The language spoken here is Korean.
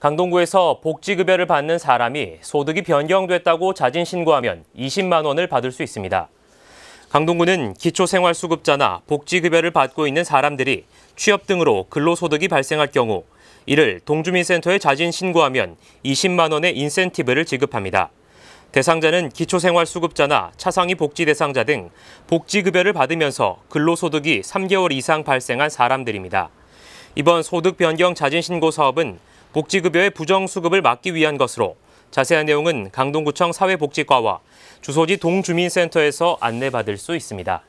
강동구에서 복지급여를 받는 사람이 소득이 변경됐다고 자진 신고하면 20만 원을 받을 수 있습니다. 강동구는 기초생활수급자나 복지급여를 받고 있는 사람들이 취업 등으로 근로소득이 발생할 경우 이를 동주민센터에 자진 신고하면 20만 원의 인센티브를 지급합니다. 대상자는 기초생활수급자나 차상위 복지 대상자 등 복지급여를 받으면서 근로소득이 3개월 이상 발생한 사람들입니다. 이번 소득 변경 자진 신고 사업은 복지급여의 부정수급을 막기 위한 것으로 자세한 내용은 강동구청 사회복지과와 주소지 동주민센터에서 안내받을 수 있습니다.